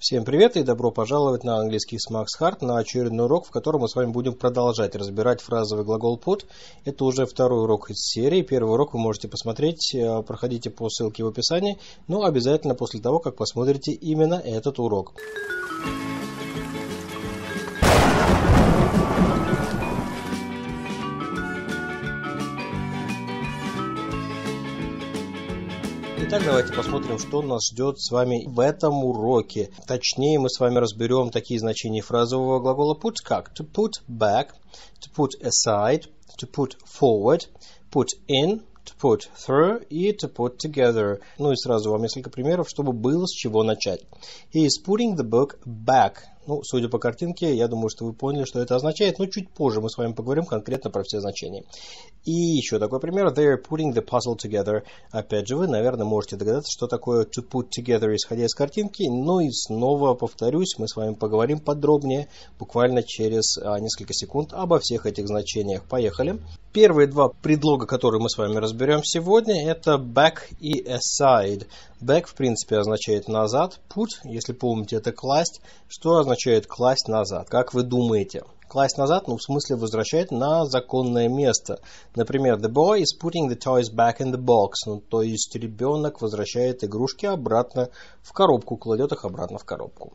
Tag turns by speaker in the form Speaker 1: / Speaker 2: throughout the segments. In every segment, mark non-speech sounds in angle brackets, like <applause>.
Speaker 1: Всем привет и добро пожаловать на английский с Макс Харт на очередной урок, в котором мы с вами будем продолжать разбирать фразовый глагол put. Это уже второй урок из серии. Первый урок вы можете посмотреть, э, проходите по ссылке в описании, но ну, обязательно после того, как посмотрите именно этот урок. Итак, давайте посмотрим, что нас ждет с вами в этом уроке. Точнее, мы с вами разберем такие значения фразового глагола put, как to put back, to put aside, to put forward, put in, to put through и to put together. Ну и сразу вам несколько примеров, чтобы было с чего начать. He is putting the book back ну, судя по картинке, я думаю, что вы поняли, что это означает, но чуть позже мы с вами поговорим конкретно про все значения. И еще такой пример. They are putting the puzzle together. Опять же, вы, наверное, можете догадаться, что такое to put together, исходя из картинки. Но ну и снова повторюсь, мы с вами поговорим подробнее, буквально через а, несколько секунд, обо всех этих значениях. Поехали! Первые два предлога, которые мы с вами разберем сегодня, это back и aside. Back, в принципе, означает назад. Put, если помните, это класть. Что означает класть назад? Как вы думаете? Класть назад, ну, в смысле возвращать на законное место. Например, the boy is putting the toys back in the box. Ну, то есть ребенок возвращает игрушки обратно в коробку, кладет их обратно в коробку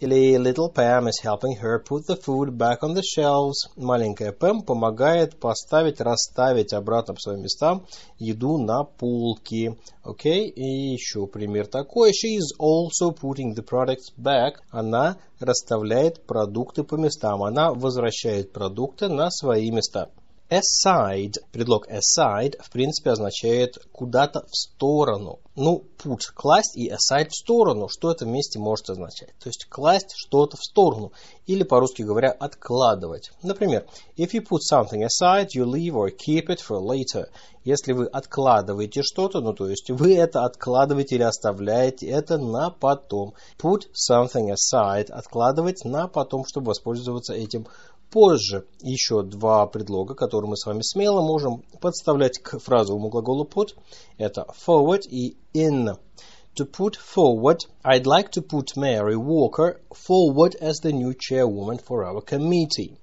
Speaker 1: или Little Pam is helping her put the food back on the shelves. Маленькая Пэм помогает поставить, расставить обратно в свои места еду на полки. Окей, okay? и еще пример такой. She is also putting the products back. Она расставляет продукты по местам. Она возвращает продукты на свои места. Aside, предлог aside, в принципе, означает куда-то в сторону. Ну, put, класть и aside в сторону. Что это вместе может означать? То есть класть что-то в сторону. Или, по-русски говоря, откладывать. Например, if you put something aside, you leave or keep it for later. Если вы откладываете что-то, ну, то есть вы это откладываете или оставляете это на потом. Put something aside, откладывать на потом, чтобы воспользоваться этим Позже еще два предлога, которые мы с вами смело можем подставлять к фразовому глаголу put. Это forward и in. To put forward, I'd like to put Mary Walker forward as the new chairwoman for our committee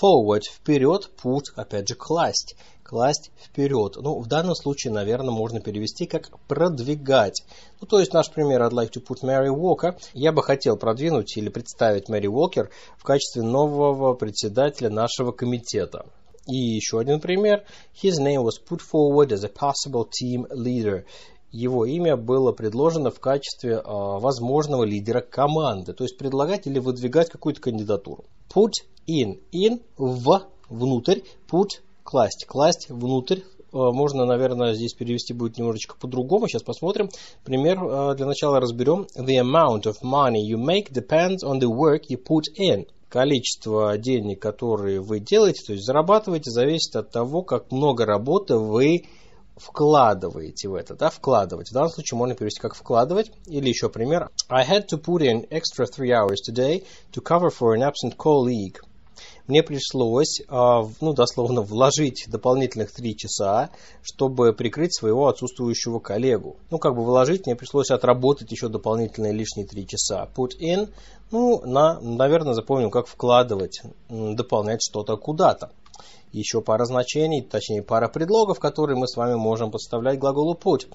Speaker 1: forward – вперед, put – опять же класть, класть вперед. Ну, в данном случае, наверное, можно перевести как продвигать. Ну, то есть наш пример I'd like to put Mary Walker. Я бы хотел продвинуть или представить Мэри Уокер в качестве нового председателя нашего комитета. И еще один пример. His name was put forward as a possible team leader его имя было предложено в качестве э, возможного лидера команды, то есть предлагать или выдвигать какую-то кандидатуру. Put in, in, в, внутрь, put, класть, класть, внутрь, э, можно, наверное, здесь перевести будет немножечко по-другому. Сейчас посмотрим. Пример э, для начала разберем. The amount of money you make depends on the work you put in. Количество денег, которые вы делаете, то есть зарабатываете, зависит от того, как много работы вы вкладываете в это, да, вкладывать. В данном случае можно перевести как вкладывать. Или еще пример. I had to put in extra three hours today to cover for an absent colleague мне пришлось, а, ну, дословно, вложить дополнительных три часа, чтобы прикрыть своего отсутствующего коллегу. Ну, как бы вложить, мне пришлось отработать еще дополнительные лишние три часа. Put in, ну, на, наверное, запомнил, как вкладывать, дополнять что-то куда-то. Еще пара значений, точнее пара предлогов, которые мы с вами можем подставлять глаголу put.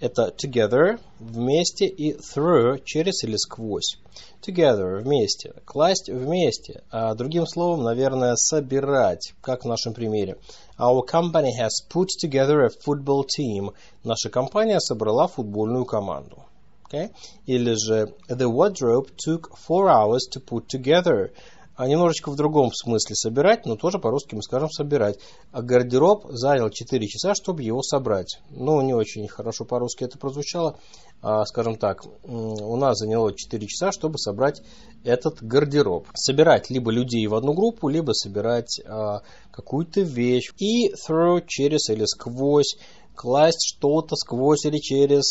Speaker 1: Это together, вместе и through, через или сквозь. Together, вместе, класть вместе. А другим словом, наверное, собирать, как в нашем примере. Our company has put together a football team. Наша компания собрала футбольную команду. Okay? Или же The wardrobe took four hours to put together а немножечко в другом смысле собирать, но тоже по-русски мы скажем собирать. А гардероб занял 4 часа, чтобы его собрать. Ну, не очень хорошо по-русски это прозвучало. А, скажем так, у нас заняло 4 часа, чтобы собрать этот гардероб. Собирать либо людей в одну группу, либо собирать а, какую-то вещь. И through, через или сквозь класть что-то сквозь или через,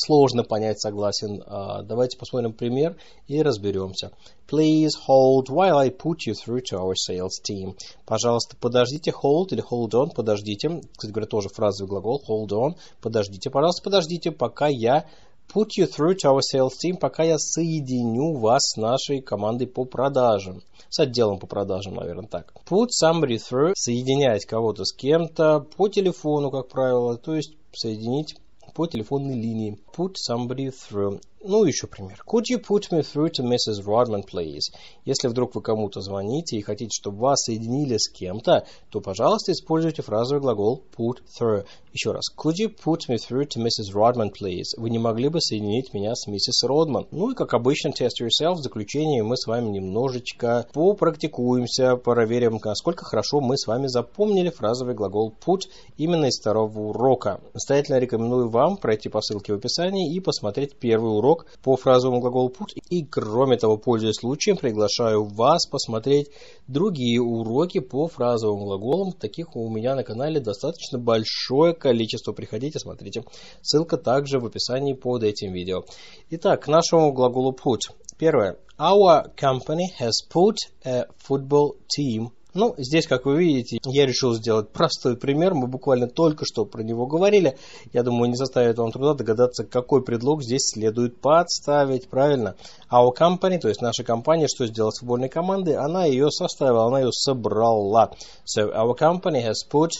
Speaker 1: сложно понять, согласен. Uh, давайте посмотрим пример и разберемся. Please hold while I put you through to our sales team. Пожалуйста, подождите, hold или hold on, подождите. Кстати говоря, тоже фразовый глагол hold on. Подождите, пожалуйста, подождите, пока я put you through to our sales team, пока я соединю вас с нашей командой по продажам. С отделом по продажам, наверное, так. Put somebody through, соединять кого-то с кем-то по телефону, как правило, то есть соединить по телефонной линии put somebody through. Ну, еще пример. Could you put me through to Mrs. Rodman, please? Если вдруг вы кому-то звоните и хотите, чтобы вас соединили с кем-то, то, пожалуйста, используйте фразовый глагол put through. Еще раз. Could you put me through to Mrs. Rodman, please? Вы не могли бы соединить меня с миссис Родман? Ну и, как обычно, test yourself. В заключении мы с вами немножечко попрактикуемся, проверим, насколько хорошо мы с вами запомнили фразовый глагол put именно из второго урока. Настоятельно рекомендую вам пройти по ссылке в описании описании и посмотреть первый урок по фразовому глаголу put. И кроме того, пользуясь случаем, приглашаю вас посмотреть другие уроки по фразовым глаголам. Таких у меня на канале достаточно большое количество. Приходите, смотрите. Ссылка также в описании под этим видео. Итак, к нашему глаголу put. Первое. Our company has put a football team ну, здесь, как вы видите, я решил сделать простой пример. Мы буквально только что про него говорили. Я думаю, не заставит вам труда догадаться, какой предлог здесь следует подставить, правильно? Our company, то есть наша компания, что сделала с футбольной командой? Она ее составила, она ее собрала. So, our company has put,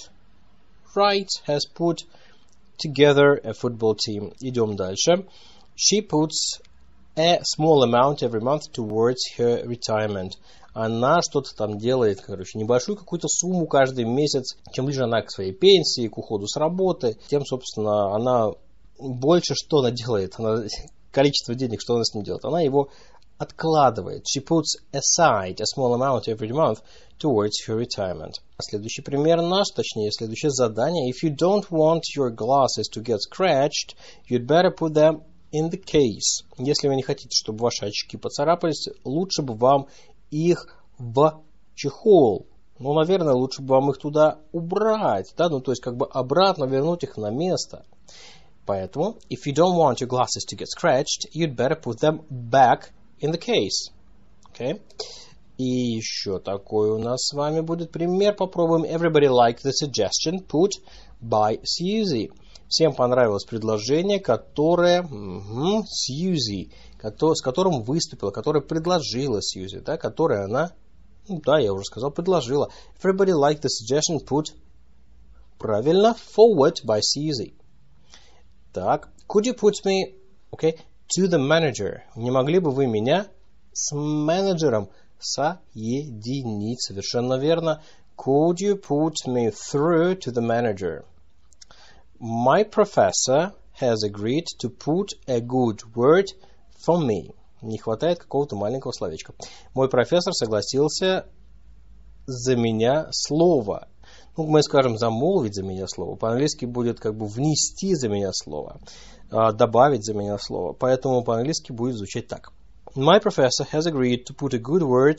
Speaker 1: right, has put together a football team. Идем дальше. She puts a small amount every month towards her retirement она что-то там делает, короче, небольшую какую-то сумму каждый месяц. Чем ближе она к своей пенсии, к уходу с работы, тем, собственно, она больше что она делает? Она, <laughs> количество денег, что она с ним делает? Она его откладывает. She puts aside a small amount every month towards her retirement. Следующий пример наш, точнее, следующее задание. If you don't want your glasses to get scratched, you'd better put them in the case. Если вы не хотите, чтобы ваши очки поцарапались, лучше бы вам их в чехол. Ну, наверное, лучше бы вам их туда убрать, да, ну, то есть как бы обратно вернуть их на место. Поэтому, if you don't want your glasses to get scratched, you'd better put them back in the case. Okay? И еще такой у нас с вами будет пример. Попробуем. Everybody liked the suggestion put by Susie. Всем понравилось предложение, которое угу, Сьюзи, с которым выступила, которое предложила Сьюзи, да, которое она, ну, да, я уже сказал, предложила. Everybody liked the suggestion put, правильно, forward by Сьюзи. Так, could you put me, okay, to the manager? Не могли бы вы меня с менеджером соединить? Совершенно верно. Could you put me through to the manager? My professor has agreed to put a good word for me. Не хватает какого-то маленького словечка. Мой профессор согласился за меня слово. Ну, мы скажем, замолвить за меня слово. По-английски будет как бы внести за меня слово, а, добавить за меня слово. Поэтому по-английски будет звучать так. My professor has agreed to put a good word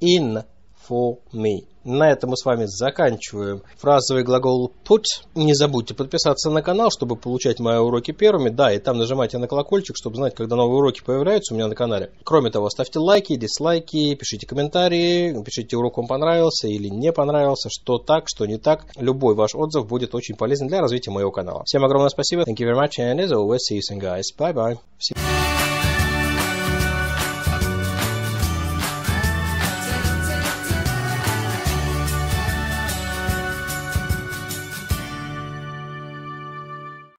Speaker 1: in for me. На этом мы с вами заканчиваем фразовый глагол put. Не забудьте подписаться на канал, чтобы получать мои уроки первыми. Да, и там нажимайте на колокольчик, чтобы знать, когда новые уроки появляются у меня на канале. Кроме того, ставьте лайки, дизлайки, пишите комментарии, пишите урок вам понравился или не понравился, что так, что не так. Любой ваш отзыв будет очень полезен для развития моего канала. Всем огромное спасибо. Thank you very much and as always, see you soon, guys. Bye-bye.